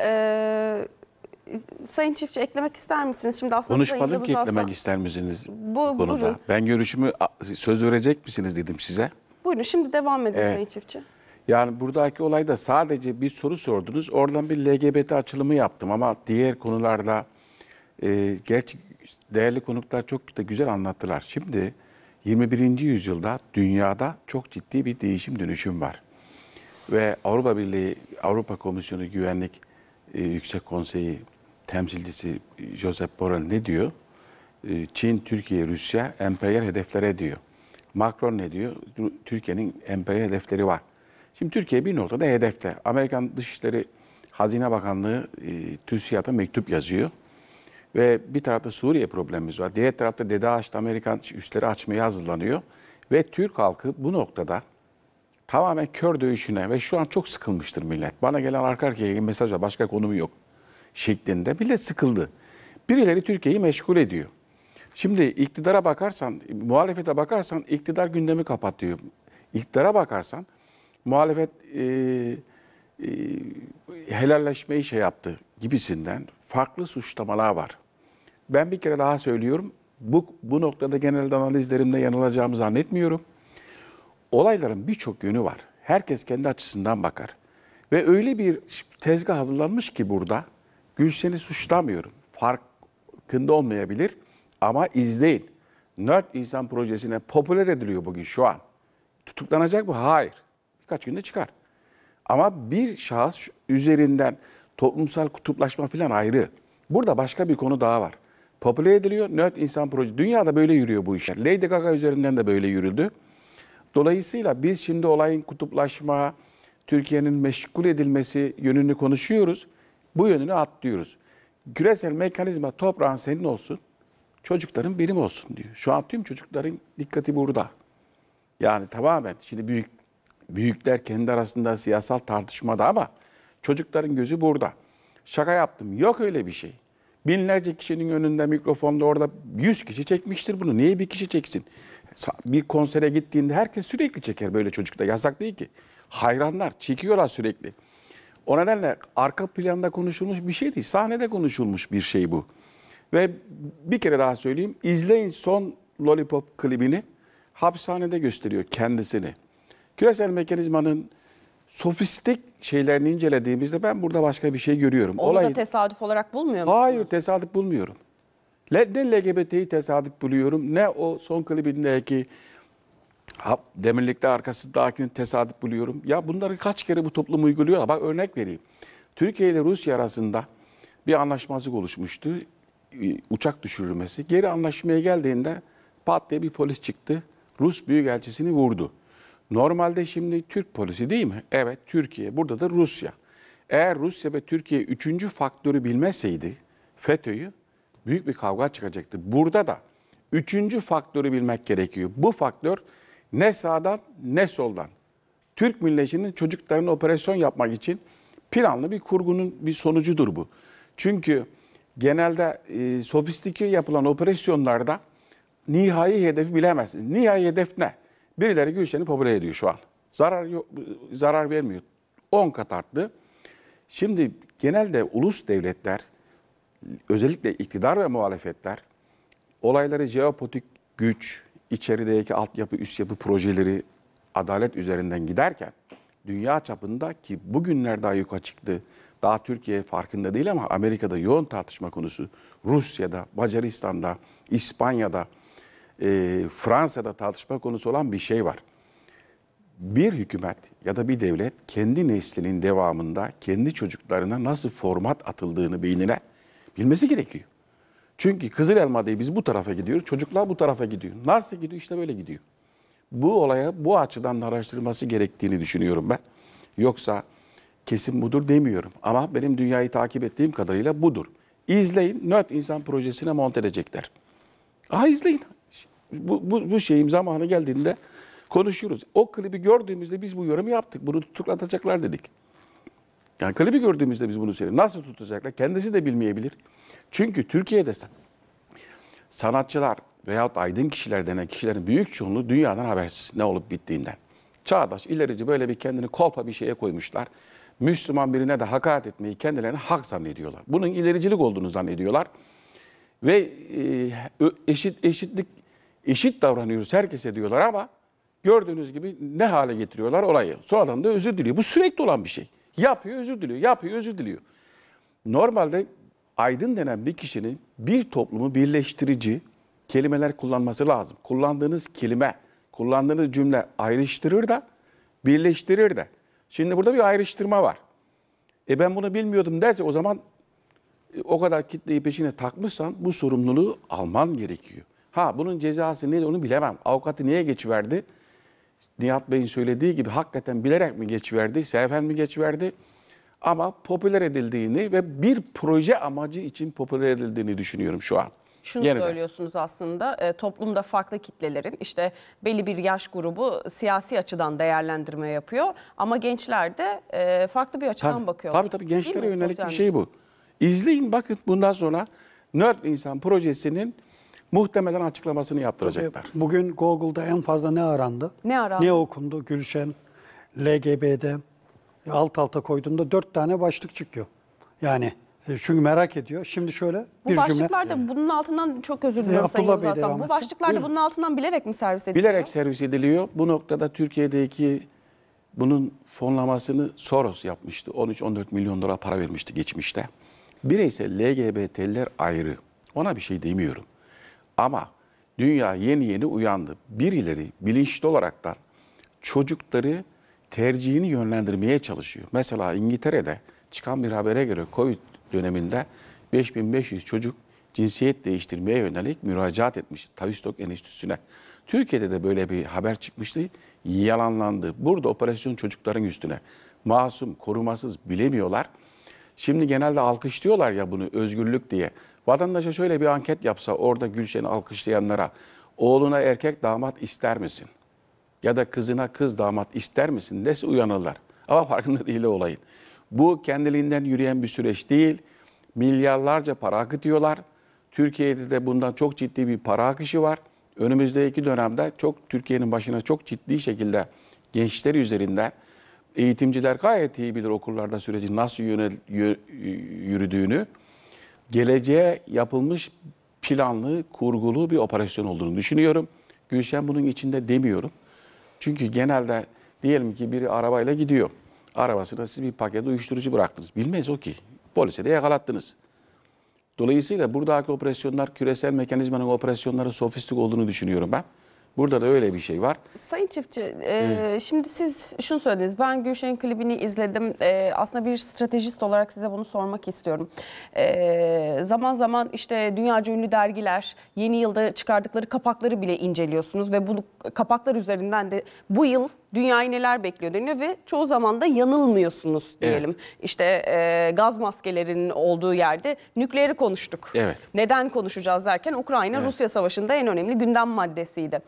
Ee, Sayın Çiftçi eklemek ister misiniz? Şimdi aslında Konuşmadım ki eklemek ister misiniz bu konuda? Buyurun. Ben görüşümü söz verecek misiniz dedim size. Buyurun şimdi devam edin evet. Sayın Çiftçi. Yani buradaki olayda sadece bir soru sordunuz. Oradan bir LGBT açılımı yaptım ama diğer konularda e, gerçi değerli konuklar çok da güzel anlattılar. Şimdi 21. yüzyılda dünyada çok ciddi bir değişim dönüşüm var. Ve Avrupa Birliği, Avrupa Komisyonu Güvenlik e, Yüksek Konseyi temsilcisi Josep Borrell ne diyor? E, Çin, Türkiye, Rusya emperyal hedeflere diyor. Macron ne diyor? Türkiye'nin emperyal hedefleri var. Şimdi Türkiye bir noktada hedefte. Amerikan Dışişleri Hazine Bakanlığı e, TÜSİAD'a mektup yazıyor. Ve bir tarafta Suriye problemimiz var. Diğer tarafta Dede Ağaç'ta Amerikan üsleri açmaya hazırlanıyor. Ve Türk halkı bu noktada tamamen kör dövüşüne ve şu an çok sıkılmıştır millet. Bana gelen arka arkaya mesajlar başka konumu yok şeklinde millet sıkıldı. Birileri Türkiye'yi meşgul ediyor. Şimdi iktidara bakarsan, muhalefete bakarsan iktidar gündemi kapatıyor. İktidara bakarsan muhalefet e, e, helalleşmeyi şey yaptı gibisinden farklı suçlamalar var. Ben bir kere daha söylüyorum. Bu, bu noktada genelde analizlerimde yanılacağımı zannetmiyorum olayların birçok yönü var. Herkes kendi açısından bakar. Ve öyle bir tezgah hazırlanmış ki burada Gülşen'i suçlamıyorum. Farkında olmayabilir ama izleyin. Nerd İnsan Projesi'ne popüler ediliyor bugün şu an. Tutuklanacak mı? Hayır. Birkaç günde çıkar. Ama bir şahıs üzerinden toplumsal kutuplaşma falan ayrı. Burada başka bir konu daha var. Popüler ediliyor. Nerd İnsan Projesi. Dünyada böyle yürüyor bu işler. Lady Gaga üzerinden de böyle yürüldü. Dolayısıyla biz şimdi olayın kutuplaşma, Türkiye'nin meşgul edilmesi yönünü konuşuyoruz. Bu yönünü atlıyoruz. Küresel mekanizma toprağın senin olsun, çocukların benim olsun diyor. Şu an tüm çocukların dikkati burada. Yani tamamen şimdi büyük büyükler kendi arasında siyasal tartışmada ama çocukların gözü burada. Şaka yaptım. Yok öyle bir şey. Binlerce kişinin önünde mikrofonda orada 100 kişi çekmiştir bunu. Niye bir kişi çeksin? bir konsere gittiğinde herkes sürekli çeker böyle çocukta. Yasak değil ki. Hayranlar çekiyorlar sürekli. O nedenle arka planda konuşulmuş bir şey değil. Sahnede konuşulmuş bir şey bu. Ve bir kere daha söyleyeyim. izleyin son Lollipop klibini hapishanede gösteriyor kendisini. Küresel mekanizmanın sofistik şeylerini incelediğimizde ben burada başka bir şey görüyorum. Onu Olay... da tesadüf olarak bulmuyor musunuz? Hayır tesadüf bulmuyorum. Ne LGBT'yi tesadüf buluyorum ne o son klibindeki demirlikte arkasındakini tesadüf buluyorum. Ya bunları kaç kere bu toplum uyguluyor? Bak örnek vereyim. Türkiye ile Rusya arasında bir anlaşmazlık oluşmuştu. Ee, uçak düşürülmesi. Geri anlaşmaya geldiğinde pat diye bir polis çıktı. Rus büyükelçisini vurdu. Normalde şimdi Türk polisi değil mi? Evet Türkiye. Burada da Rusya. Eğer Rusya ve Türkiye üçüncü faktörü bilmeseydi FETÖ'yü büyük bir kavga çıkacaktı. Burada da üçüncü faktörü bilmek gerekiyor. Bu faktör ne sağdan ne soldan. Türk milletinin çocuklarını operasyon yapmak için planlı bir kurgunun bir sonucudur bu. Çünkü genelde e, sofistike yapılan operasyonlarda nihai hedefi bilemezsiniz. Nihai hedef ne? Birileri Gülşen'i popüler ediyor şu an. Zarar yok, zarar vermiyor. 10 kat arttı. Şimdi genelde ulus devletler özellikle iktidar ve muhalefetler olayları jeopolitik güç, içerideki altyapı, üst yapı projeleri adalet üzerinden giderken dünya çapında ki bugünler daha yuka çıktı. Daha Türkiye farkında değil ama Amerika'da yoğun tartışma konusu. Rusya'da, Macaristan'da, İspanya'da, e, Fransa'da tartışma konusu olan bir şey var. Bir hükümet ya da bir devlet kendi neslinin devamında kendi çocuklarına nasıl format atıldığını beynine Bilmesi gerekiyor. Çünkü Kızıl Elma diye biz bu tarafa gidiyoruz. Çocuklar bu tarafa gidiyor. Nasıl gidiyor? İşte böyle gidiyor. Bu olaya bu açıdan araştırılması gerektiğini düşünüyorum ben. Yoksa kesin budur demiyorum. Ama benim dünyayı takip ettiğim kadarıyla budur. İzleyin. Nerd İnsan Projesi'ne monte edecekler. Aa izleyin. Bu, bu, bu şeyim zamanı geldiğinde konuşuyoruz. O klibi gördüğümüzde biz bu yorumu yaptık. Bunu tutuklatacaklar dedik. Yani klibi gördüğümüzde biz bunu söylüyoruz. Nasıl tutacaklar? Kendisi de bilmeyebilir. Çünkü Türkiye'de sanatçılar veyahut aydın kişiler denen kişilerin büyük çoğunluğu dünyadan habersiz ne olup bittiğinden. Çağdaş ilerici böyle bir kendini kolpa bir şeye koymuşlar. Müslüman birine de hakaret etmeyi kendilerine hak zannediyorlar. Bunun ilericilik olduğunu zannediyorlar. Ve e, eşit eşitlik eşit davranıyoruz herkese diyorlar ama gördüğünüz gibi ne hale getiriyorlar olayı. Sonradan da özür diliyor. Bu sürekli olan bir şey. Yapıyor özür diliyor, yapıyor özür diliyor. Normalde aydın denen bir kişinin bir toplumu birleştirici kelimeler kullanması lazım. Kullandığınız kelime, kullandığınız cümle ayrıştırır da birleştirir de. Şimdi burada bir ayrıştırma var. E ben bunu bilmiyordum derse o zaman e, o kadar kitleyi peşine takmışsan bu sorumluluğu alman gerekiyor. Ha bunun cezası neydi onu bilemem. Avukatı niye geçiverdi? verdi? Nihat Bey'in söylediği gibi hakikaten bilerek mi geç verdi, sevfen mi geç verdi? Ama popüler edildiğini ve bir proje amacı için popüler edildiğini düşünüyorum şu an. Şunu Yeniden. söylüyorsunuz aslında e, toplumda farklı kitlelerin işte belli bir yaş grubu siyasi açıdan değerlendirme yapıyor ama gençler de e, farklı bir açıdan tabii, bakıyor. Tabii tabii gençlere yönelik bir şey bu. İzleyin bakın bundan sonra Nerd İnsan projesinin muhtemelen açıklamasını yaptıracaklar. Tabii, bugün Google'da en fazla ne arandı? Ne arandı? Ne okundu? Gülşen, LGB'de alt alta koyduğunda dört tane başlık çıkıyor. Yani e, çünkü merak ediyor. Şimdi şöyle bu bir cümle. Bu başlıklarda bunun altından çok özür diliyorum. E, Sayın Bey Bu başlıklarda Buyurun. bunun altından bilerek mi servis ediliyor? Bilerek servis ediliyor. Bu noktada Türkiye'deki bunun fonlamasını Soros yapmıştı. 13-14 milyon dolar para vermişti geçmişte. Bireyse LGBTL'er ayrı. Ona bir şey demiyorum. Ama dünya yeni yeni uyandı. Birileri bilinçli olarak da çocukları tercihini yönlendirmeye çalışıyor. Mesela İngiltere'de çıkan bir habere göre Covid döneminde 5500 çocuk cinsiyet değiştirmeye yönelik müracaat etmiş Tavistok Enstitüsü'ne. Türkiye'de de böyle bir haber çıkmıştı. Yalanlandı. Burada operasyon çocukların üstüne. Masum, korumasız bilemiyorlar. Şimdi genelde alkışlıyorlar ya bunu özgürlük diye. Vatandaşa şöyle bir anket yapsa orada Gülşen'i alkışlayanlara oğluna erkek damat ister misin? Ya da kızına kız damat ister misin? Dese uyanırlar. Ama farkında değil olayın. Bu kendiliğinden yürüyen bir süreç değil. Milyarlarca para akıtıyorlar. Türkiye'de de bundan çok ciddi bir para akışı var. Önümüzdeki dönemde çok Türkiye'nin başına çok ciddi şekilde gençler üzerinden eğitimciler gayet iyi bilir okullarda sürecin nasıl yönel, yürüdüğünü geleceğe yapılmış planlı, kurgulu bir operasyon olduğunu düşünüyorum. Gülşen bunun içinde demiyorum. Çünkü genelde diyelim ki biri arabayla gidiyor. Arabasında siz bir paket uyuşturucu bıraktınız. Bilmez o ki. Polise de yakalattınız. Dolayısıyla buradaki operasyonlar küresel mekanizmanın operasyonları sofistik olduğunu düşünüyorum ben. Burada da öyle bir şey var. Sayın Çiftçi, e, evet. şimdi siz şunu söylediniz. Ben Gülşen'in klibini izledim. E, aslında bir stratejist olarak size bunu sormak istiyorum. E, zaman zaman işte dünyaca ünlü dergiler yeni yılda çıkardıkları kapakları bile inceliyorsunuz ve bu kapaklar üzerinden de bu yıl dünyayı neler bekliyor deniyor ve çoğu zaman da yanılmıyorsunuz diyelim. Evet. İşte e, gaz maskelerinin olduğu yerde nükleeri konuştuk. Evet. Neden konuşacağız derken Ukrayna-Rusya savaşında en önemli gündem maddesiydi.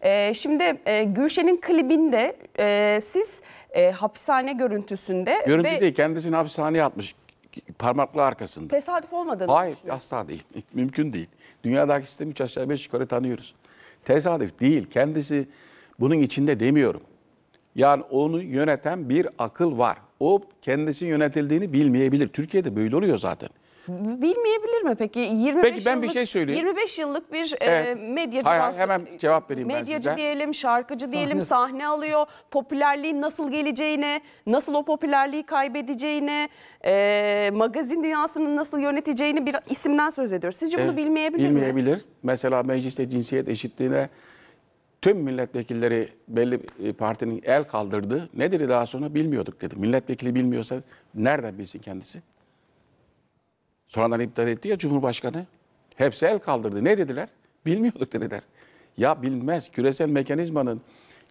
E, şimdi e, Gülşen'in klibinde e, siz e, hapishane görüntüsünde... Görüntü ve... değil kendisini hapishaneye atmış parmaklı arkasında. Tesadüf olmadığını Hayır asla değil. Mümkün değil. Dünyadaki sistemi üç aşağı beş yukarı tanıyoruz. Tesadüf değil. Kendisi bunun içinde demiyorum. Yani onu yöneten bir akıl var. O kendisi yönetildiğini bilmeyebilir. Türkiye'de böyle oluyor zaten. Bilmeyebilir mi peki? 25 peki ben şey yıllık, bir şey söyleyeyim. 25 yıllık bir evet. e, medyacı. Hayır, hayır hemen cevap vereyim medyacı ben diyelim, şarkıcı sahne. diyelim, sahne alıyor. Popülerliğin nasıl geleceğine, nasıl o popülerliği kaybedeceğine, e, magazin dünyasının nasıl yöneteceğini bir isimden söz ediyor. Sizce bunu evet, bilmeyebilir, bilmeyebilir mi? Bilmeyebilir. Mesela mecliste cinsiyet eşitliğine... Evet tüm milletvekilleri belli partinin el kaldırdığı nedir daha sonra bilmiyorduk dedi. Milletvekili bilmiyorsa nereden bilsin kendisi? Sonradan iptal etti ya Cumhurbaşkanı. Hepsi el kaldırdı. Ne dediler? Bilmiyorduk dediler. Ya bilmez küresel mekanizmanın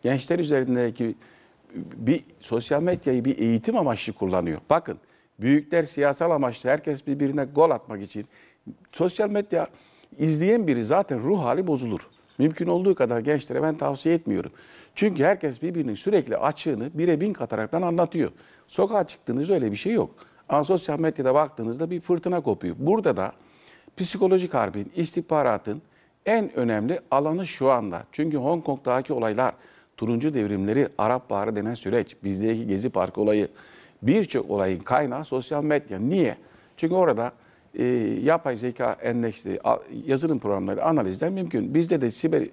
gençler üzerindeki bir sosyal medyayı bir eğitim amaçlı kullanıyor. Bakın büyükler siyasal amaçlı herkes birbirine gol atmak için sosyal medya izleyen biri zaten ruh hali bozulur. Mümkün olduğu kadar gençlere ben tavsiye etmiyorum. Çünkü herkes birbirinin sürekli açığını bire bin kataraktan anlatıyor. Sokağa çıktığınızda öyle bir şey yok. Ama sosyal medyada baktığınızda bir fırtına kopuyor. Burada da psikolojik harbin, istihbaratın en önemli alanı şu anda. Çünkü Hong Kong'daki olaylar, turuncu devrimleri, Arap Baharı denen süreç, bizdeki Gezi Parkı olayı, birçok olayın kaynağı sosyal medya. Niye? Çünkü orada e, yapay zeka endeksli yazılım programları analizler mümkün. Bizde de siber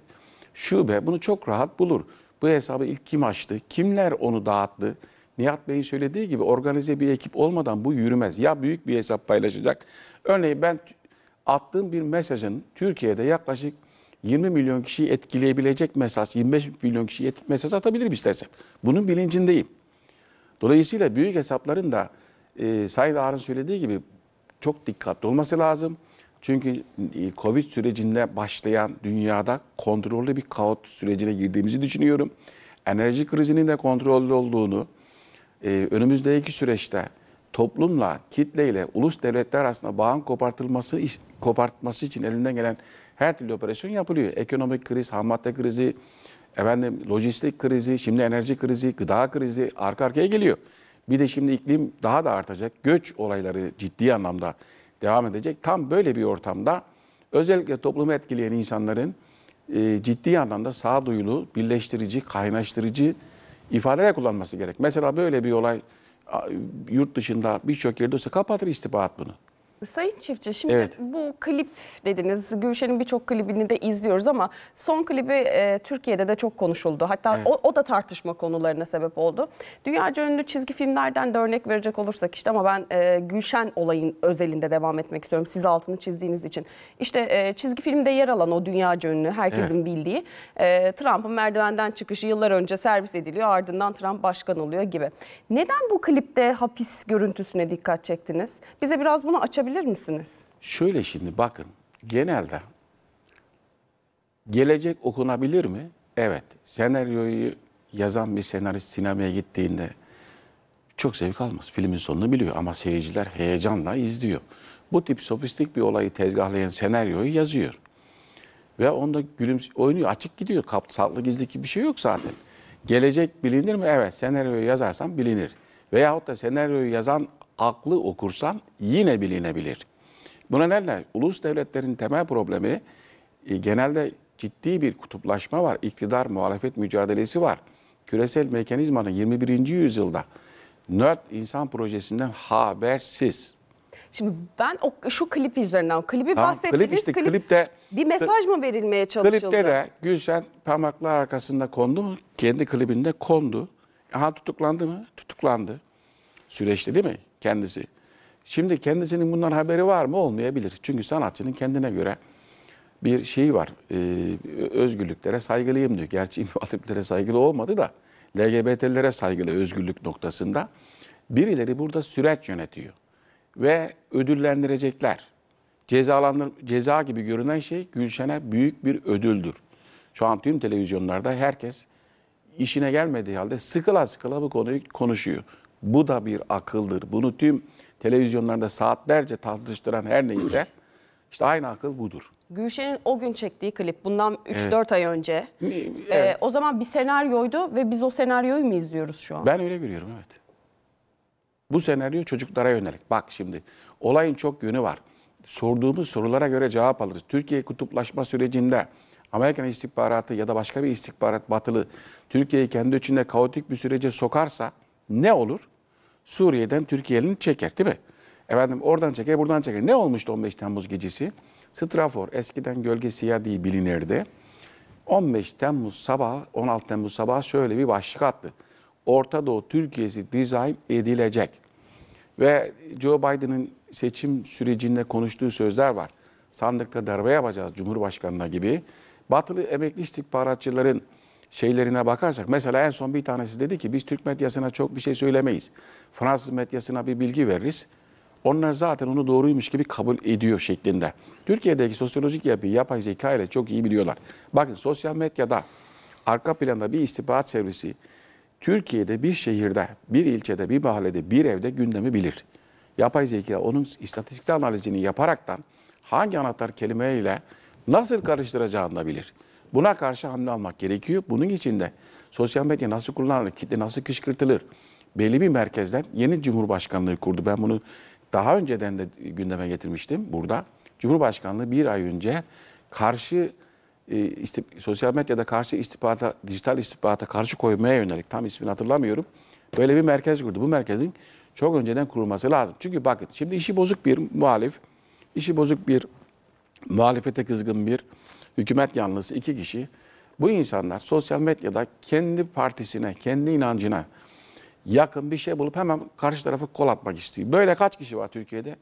şube bunu çok rahat bulur. Bu hesabı ilk kim açtı? Kimler onu dağıttı? Nihat Bey'in söylediği gibi organize bir ekip olmadan bu yürümez. Ya büyük bir hesap paylaşacak. Örneğin ben attığım bir mesajın Türkiye'de yaklaşık 20 milyon kişiyi etkileyebilecek mesaj, 25 milyon kişiyi mesaj atabilirim istersen. Bunun bilincindeyim. Dolayısıyla büyük hesapların da e, Said Ağar'ın söylediği gibi çok dikkatli olması lazım. Çünkü e, Covid sürecinde başlayan dünyada kontrollü bir kaot sürecine girdiğimizi düşünüyorum. Enerji krizinin de kontrollü olduğunu, e, önümüzdeki süreçte toplumla, kitleyle, ulus devletler arasında bağın kopartılması kopartması için elinden gelen her türlü operasyon yapılıyor. Ekonomik kriz, ham madde krizi, efendim lojistik krizi, şimdi enerji krizi, gıda krizi arka arkaya geliyor. Bir de şimdi iklim daha da artacak. Göç olayları ciddi anlamda devam edecek. Tam böyle bir ortamda özellikle toplumu etkileyen insanların e, ciddi anlamda sağduyulu, birleştirici, kaynaştırıcı ifadeler kullanması gerek. Mesela böyle bir olay yurt dışında birçok yerde olsa kapatır istihbarat bunu. Sayın Çiftçi şimdi evet. bu klip dediniz. Gülşen'in birçok klibini de izliyoruz ama son klibi e, Türkiye'de de çok konuşuldu. Hatta evet. o, o da tartışma konularına sebep oldu. dünya ünlü çizgi filmlerden de örnek verecek olursak işte ama ben e, Gülşen olayın özelinde devam etmek istiyorum. Siz altını çizdiğiniz için. İşte e, çizgi filmde yer alan o dünya ünlü herkesin evet. bildiği e, Trump'ın merdivenden çıkışı yıllar önce servis ediliyor. Ardından Trump başkan oluyor gibi. Neden bu klipte hapis görüntüsüne dikkat çektiniz? Bize biraz bunu açabilir anlatabilir misiniz? Şöyle şimdi bakın genelde gelecek okunabilir mi? Evet. Senaryoyu yazan bir senarist sinemaya gittiğinde çok zevk almaz. Filmin sonunu biliyor ama seyirciler heyecanla izliyor. Bu tip sofistik bir olayı tezgahlayan senaryoyu yazıyor. Ve onda gülümse oynuyor. Açık gidiyor. Kapsaklı gizli gibi bir şey yok zaten. Gelecek bilinir mi? Evet senaryoyu yazarsan bilinir. Veyahut da senaryoyu yazan aklı okursam yine bilinebilir. Bu nedenle ulus devletlerin temel problemi e, genelde ciddi bir kutuplaşma var. İktidar muhalefet mücadelesi var. Küresel mekanizmanın 21. yüzyılda nöt insan projesinden habersiz. Şimdi ben o, şu klip üzerinden, o klibi tamam, bahsettiğiniz klip, işte, klip, klipte, bir mesaj mı verilmeye çalışıldı? Klipte de Gülşen parmaklar arkasında kondu mu? Kendi klibinde kondu. Aha tutuklandı mı? Tutuklandı. Süreçte değil mi? kendisi. Şimdi kendisinin bundan haberi var mı? Olmayabilir. Çünkü sanatçının kendine göre bir şeyi var. Ee, özgürlüklere saygılıyım diyor. Gerçi İmam saygılı olmadı da LGBT'lere saygılı özgürlük noktasında. Birileri burada süreç yönetiyor. Ve ödüllendirecekler. Cezalandır, ceza gibi görünen şey Gülşen'e büyük bir ödüldür. Şu an tüm televizyonlarda herkes işine gelmediği halde sıkıla sıkıla bu konuyu konuşuyor. Bu da bir akıldır. Bunu tüm televizyonlarda saatlerce tartıştıran her neyse işte aynı akıl budur. Gülşen'in o gün çektiği klip bundan 3-4 evet. ay önce. E, evet. Ee, o zaman bir senaryoydu ve biz o senaryoyu mu izliyoruz şu an? Ben öyle görüyorum evet. Bu senaryo çocuklara yönelik. Bak şimdi olayın çok yönü var. Sorduğumuz sorulara göre cevap alırız. Türkiye kutuplaşma sürecinde Amerikan istihbaratı ya da başka bir istihbarat batılı Türkiye'yi kendi içinde kaotik bir sürece sokarsa ne olur? Suriye'den Türkiye'nin çeker değil mi? Efendim oradan çeker, buradan çeker. Ne olmuştu 15 Temmuz gecesi? Strafor, eskiden gölge siyah diye bilinirdi. 15 Temmuz sabahı, 16 Temmuz sabahı şöyle bir başlık attı. Orta Doğu Türkiye'si dizayn edilecek. Ve Joe Biden'ın seçim sürecinde konuştuğu sözler var. Sandıkta darbe yapacağız Cumhurbaşkanı'na gibi. Batılı emekli istihbaratçıların şeylerine bakarsak mesela en son bir tanesi dedi ki biz Türk medyasına çok bir şey söylemeyiz. Fransız medyasına bir bilgi veririz. Onlar zaten onu doğruymuş gibi kabul ediyor şeklinde. Türkiye'deki sosyolojik yapıyı yapay zeka ile çok iyi biliyorlar. Bakın sosyal medyada arka planda bir istihbarat servisi Türkiye'de bir şehirde, bir ilçede, bir mahallede, bir evde gündemi bilir. Yapay zeka onun istatistik analizini yaparaktan hangi anahtar kelimeyle nasıl karıştıracağını da bilir. Buna karşı hamle almak gerekiyor. Bunun için de sosyal medya nasıl kullanılır, kitle nasıl kışkırtılır? Belli bir merkezden yeni Cumhurbaşkanlığı kurdu. Ben bunu daha önceden de gündeme getirmiştim burada. Cumhurbaşkanlığı bir ay önce karşı e, sosyal medyada karşı istihbarata, dijital istihbarata karşı koymaya yönelik tam ismini hatırlamıyorum. Böyle bir merkez kurdu. Bu merkezin çok önceden kurulması lazım. Çünkü bakın şimdi işi bozuk bir muhalif, işi bozuk bir muhalefete kızgın bir hükümet yanlısı iki kişi bu insanlar sosyal medyada kendi partisine, kendi inancına yakın bir şey bulup hemen karşı tarafı kol atmak istiyor. Böyle kaç kişi var Türkiye'de?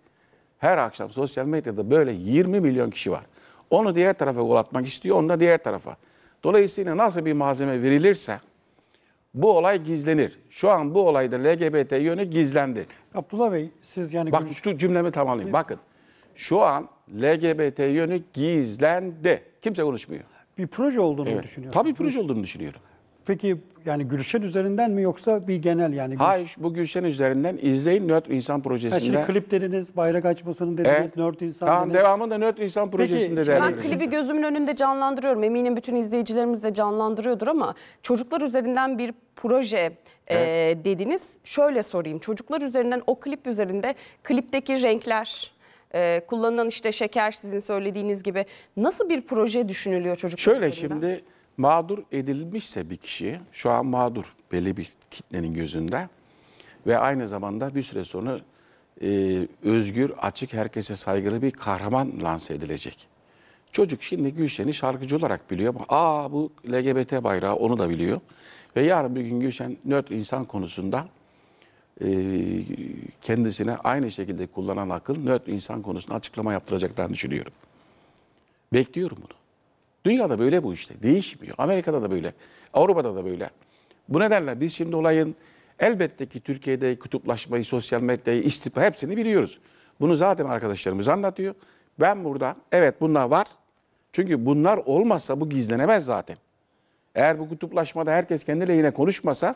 Her akşam sosyal medyada böyle 20 milyon kişi var. Onu diğer tarafa gol atmak istiyor, onu da diğer tarafa. Dolayısıyla nasıl bir malzeme verilirse bu olay gizlenir. Şu an bu olayda LGBT yönü gizlendi. Abdullah Bey siz yani... Bak şu cümlemi tamamlayayım. Bakın şu an LGBT yönü gizlendi. Kimse konuşmuyor. Bir proje olduğunu evet. düşünüyorsun. Tabii proje olduğunu düşünüyorum. Peki yani Gülşen üzerinden mi yoksa bir genel yani? Gülşen... Hayır bu Gülşen üzerinden izleyin Nört İnsan Projesi'nde. Şimdi klip dediniz, bayrak açmasının dediniz, evet. Nört İnsan Tamam dediniz. devamında Nört İnsan Projesi'nde Peki, Ben klibi gözümün önünde canlandırıyorum. Eminim bütün izleyicilerimiz de canlandırıyordur ama çocuklar üzerinden bir proje e, evet. e, dediniz. Şöyle sorayım çocuklar üzerinden o klip üzerinde klipteki renkler, e, kullanılan işte şeker sizin söylediğiniz gibi nasıl bir proje düşünülüyor çocuk? Şöyle şimdi mağdur edilmişse bir kişi şu an mağdur belli bir kitlenin gözünde ve aynı zamanda bir süre sonra e, özgür, açık, herkese saygılı bir kahraman lanse edilecek. Çocuk şimdi Gülşen'i şarkıcı olarak biliyor. Aa bu LGBT bayrağı onu da biliyor. Ve yarın bir gün Gülşen nötr insan konusunda e, kendisine aynı şekilde kullanan akıl nöt insan konusunda açıklama yaptıracaklarını düşünüyorum. Bekliyorum bunu. Dünyada böyle bu işte. Değişmiyor. Amerika'da da böyle. Avrupa'da da böyle. Bu nedenle biz şimdi olayın elbette ki Türkiye'de kutuplaşmayı, sosyal medyayı, istifa hepsini biliyoruz. Bunu zaten arkadaşlarımız anlatıyor. Ben burada evet bunlar var. Çünkü bunlar olmasa bu gizlenemez zaten. Eğer bu kutuplaşmada herkes kendi lehine konuşmasa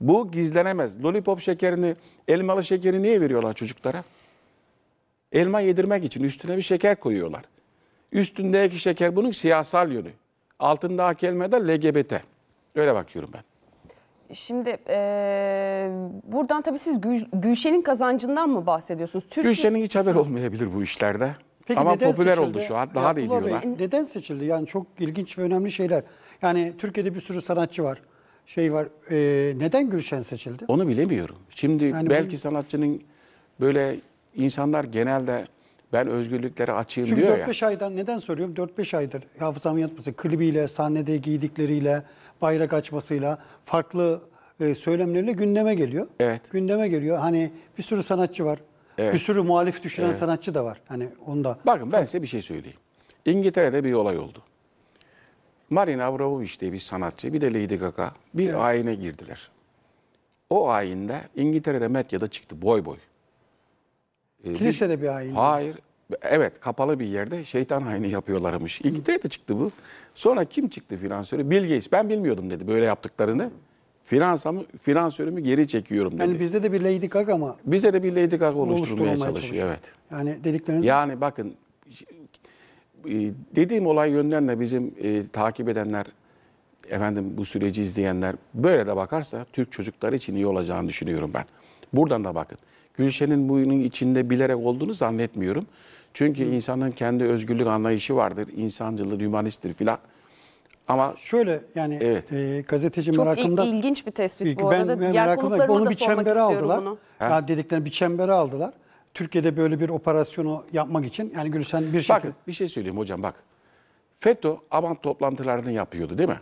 bu gizlenemez. Lollipop şekerini, elmalı şekeri niye veriyorlar çocuklara? Elma yedirmek için üstüne bir şeker koyuyorlar. Üstündeki şeker bunun siyasal yönü. Altındaki elma da LGBT. Öyle bakıyorum ben. Şimdi e, buradan tabii siz Gül, Gülşen'in kazancından mı bahsediyorsunuz? Türkiye... Gülşen'in hiç haber olmayabilir bu işlerde. Peki Ama popüler seçildi? oldu şu an. Daha ya, da iyi diyorlar. neden seçildi? Yani çok ilginç ve önemli şeyler. Yani Türkiye'de bir sürü sanatçı var şey var. E, neden Gülşen seçildi? Onu bilemiyorum. Şimdi yani belki ben... sanatçının böyle insanlar genelde ben özgürlüklere açığım Çünkü diyor ya. Çünkü 4-5 aydan neden soruyorum? 4-5 aydır hafızamı yatması, Klibiyle, sahnede giydikleriyle, bayrak açmasıyla, farklı e, söylemleriyle gündeme geliyor. Evet. Gündeme geliyor. Hani bir sürü sanatçı var. Evet. Bir sürü muhalif düşünen evet. sanatçı da var. Hani onda. Bakın ben size bir şey söyleyeyim. İngiltere'de bir olay oldu. Marina Abramovic diye bir sanatçı, bir de Lady Gaga bir evet. ayine girdiler. O ayinde İngiltere'de medyada çıktı boy boy. Ee, Kilisede bir, bir ayin. Hayır. Evet kapalı bir yerde şeytan ayini yapıyorlarmış. İngiltere'de çıktı bu. Sonra kim çıktı finansörü? Bill Gates. Ben bilmiyordum dedi böyle yaptıklarını. Finansamı, finansörümü geri çekiyorum dedi. Yani bizde de bir Lady Gaga ama. Bizde de bir Lady Gaga oluşturmaya, çalışıyor. çalışıyor. Evet. Yani dedikleriniz... Yani bakın ee, dediğim olay yönlerle bizim e, takip edenler, efendim bu süreci izleyenler böyle de bakarsa Türk çocukları için iyi olacağını düşünüyorum ben. Buradan da bakın. Gülşen'in bunun içinde bilerek olduğunu zannetmiyorum. Çünkü insanın kendi özgürlük anlayışı vardır. İnsancılığı, hümanisttir filan. Ama şöyle yani evet. e, gazeteci Çok merakımda... Çok ilginç bir tespit bu ben, arada. Ben merakımda onu bir çembere aldılar. Bunu. Ha? Yani dediklerini bir çembere aldılar. Türkiye'de böyle bir operasyonu yapmak için yani Gülşen bir şey... bak bir şey söyleyeyim hocam bak. FETÖ avant toplantılarını yapıyordu değil mi?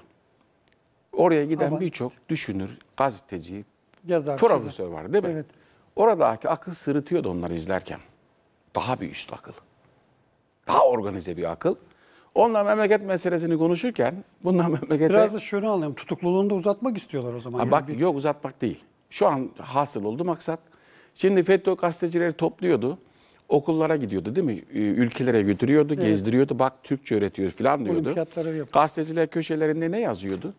Oraya giden birçok düşünür, gazeteci, Yazar, profesör size. var değil mi? Evet. Oradaki akıl sırıtıyordu onları izlerken. Daha bir üst akıl. Daha organize bir akıl. Onlar memleket meselesini konuşurken bunlar memlekete... Biraz da şunu anlayalım. Tutukluluğunu da uzatmak istiyorlar o zaman. Ha, yani bak bir... yok uzatmak değil. Şu an hasıl oldu maksat Şimdi FETÖ gazetecileri topluyordu. Okullara gidiyordu değil mi? Ee, ülkelere götürüyordu, evet. gezdiriyordu. Bak Türkçe öğretiyoruz falan diyordu. Gazeteciler köşelerinde ne yazıyordu?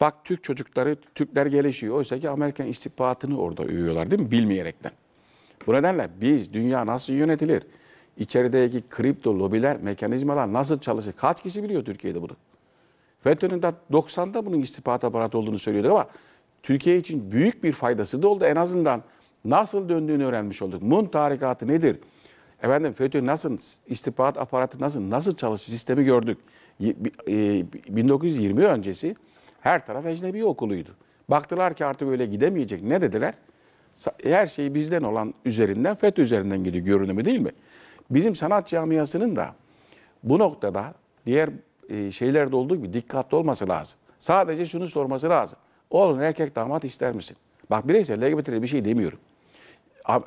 Bak Türk çocukları, Türkler gelişiyor. Oysa ki Amerikan istihbaratını orada övüyorlar değil mi? Bilmeyerekten. Bu nedenle biz dünya nasıl yönetilir? İçerideki kripto lobiler, mekanizmalar nasıl çalışır? Kaç kişi biliyor Türkiye'de bunu? FETÖ'nün de 90'da bunun istihbarat aparatı olduğunu söylüyordu ama Türkiye için büyük bir faydası da oldu. En azından nasıl döndüğünü öğrenmiş olduk. Mun tarikatı nedir? Efendim FETÖ nasıl, istihbarat aparatı nasıl, nasıl çalışır sistemi gördük. 1920 e, öncesi her taraf ecnebi okuluydu. Baktılar ki artık öyle gidemeyecek. Ne dediler? Her şey bizden olan üzerinden, FETÖ üzerinden gidiyor görünümü değil mi? Bizim sanat camiasının da bu noktada diğer e, şeylerde olduğu gibi dikkatli olması lazım. Sadece şunu sorması lazım. Oğlum erkek damat ister misin? Bak bireysel LGBT'li bir şey demiyorum.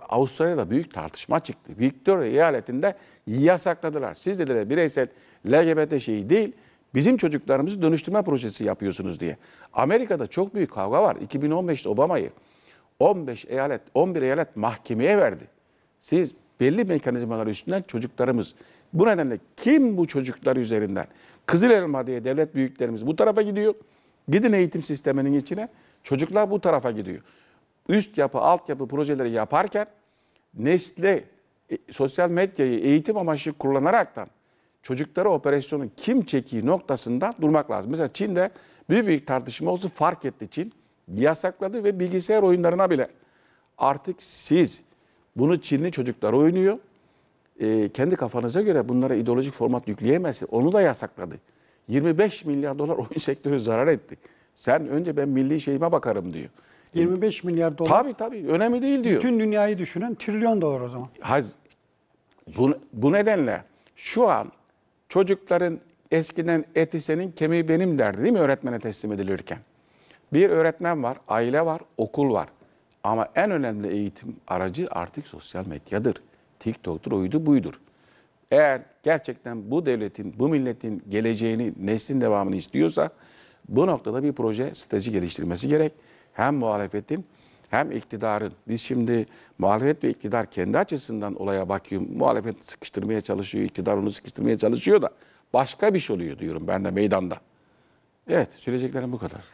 Avustralya'da büyük tartışma çıktı. Victoria eyaletinde yasakladılar. Siz dediler bireysel LGBT şeyi değil, bizim çocuklarımızı dönüştürme projesi yapıyorsunuz diye. Amerika'da çok büyük kavga var. 2015'te Obama'yı 15 eyalet, 11 eyalet mahkemeye verdi. Siz belli mekanizmalar üstünden çocuklarımız. Bu nedenle kim bu çocuklar üzerinden? Kızıl elma diye devlet büyüklerimiz bu tarafa gidiyor. Gidin eğitim sisteminin içine. Çocuklar bu tarafa gidiyor üst yapı, alt yapı projeleri yaparken nesle e, sosyal medyayı eğitim amaçlı kullanaraktan çocuklara operasyonu kim çekiyor noktasında durmak lazım. Mesela Çin'de büyük bir tartışma oldu fark etti Çin. Yasakladı ve bilgisayar oyunlarına bile artık siz bunu Çinli çocuklar oynuyor. E, kendi kafanıza göre bunlara ideolojik format yükleyemezsin. Onu da yasakladı. 25 milyar dolar oyun sektörü zarar etti. Sen önce ben milli şeyime bakarım diyor. 25 milyar dolar. Tabii tabii önemli değil diyor. Bütün dünyayı düşünen trilyon dolar o zaman. Hayır, bu, bu nedenle şu an çocukların eskiden eti senin kemiği benim derdi değil mi öğretmene teslim edilirken? Bir öğretmen var, aile var, okul var. Ama en önemli eğitim aracı artık sosyal medyadır. TikTok'tur, oydu buydur. Eğer gerçekten bu devletin, bu milletin geleceğini, neslin devamını istiyorsa bu noktada bir proje, strateji geliştirmesi gerek hem muhalefetin hem iktidarın. Biz şimdi muhalefet ve iktidar kendi açısından olaya bakıyor. Muhalefet sıkıştırmaya çalışıyor, iktidar onu sıkıştırmaya çalışıyor da başka bir şey oluyor diyorum ben de meydanda. Evet söyleyeceklerim bu kadar.